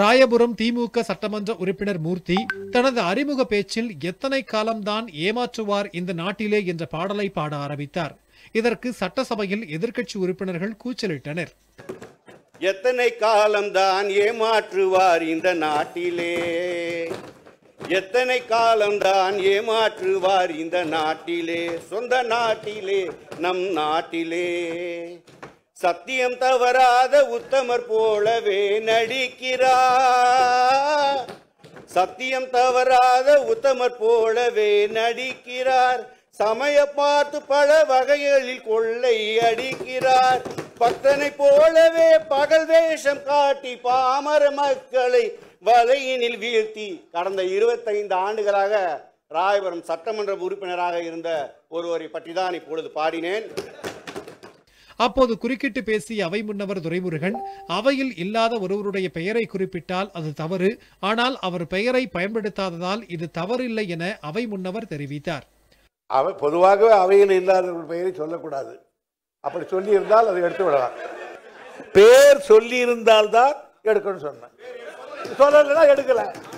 ராயபுரம் திமுக சட்டமன்ற உறுப்பினர் மூர்த்தி தனது அறிமுக பேச்சில் எத்தனை காலம்தான் ஏமாற்றுவார் இந்த நாட்டிலே என்ற பாடலை பாட ஆரம்பித்தார் இதற்கு சட்டசபையில் எதிர்க்கட்சி உறுப்பினர்கள் கூச்சலிட்டனர் எத்தனை காலம்தான் ஏமாற்றுவார் இந்த நாட்டிலே எத்தனை காலம்தான் ஏமாற்றுவார் இந்த நாட்டிலே சொந்த நாட்டிலே நம் நாட்டிலே சத்தியம் தவறாத உத்தமர் போலவே நடிக்கிறார் சத்தியம் தவறாத உத்தமர் போலவே நடிக்கிறார் சமய பார்த்து பல வகைகளில் கொள்ளை அடிக்கிறார் பக்தனை போலவே பகல் வேஷம் காட்டி பாமர மக்களை வலையினில் வீழ்த்தி கடந்த இருபத்தைந்து ஆண்டுகளாக ராயபுரம் சட்டமன்ற உறுப்பினராக இருந்த ஒருவரை பற்றி தான் இப்பொழுது பாடினேன் அப்போது குறுக்கிட்டு பேசிய அவை முன்னவர் துரைமுருகன் அவையில் இல்லாத ஒருவருடைய பெயரை குறிப்பிட்டால் அது தவறு ஆனால் அவர் பெயரை பயன்படுத்தாததால் இது தவறில்லை என அவை முன்னவர் தெரிவித்தார் அவை பொதுவாகவே அவையில் ஒரு பெயரை சொல்லக்கூடாது அப்படி சொல்லியிருந்தால் அதை எடுத்து விடலாம் பேர் தான் எடுக்கணும்னு சொன்னேன் சொல்லலைன்னா எடுக்கலாம்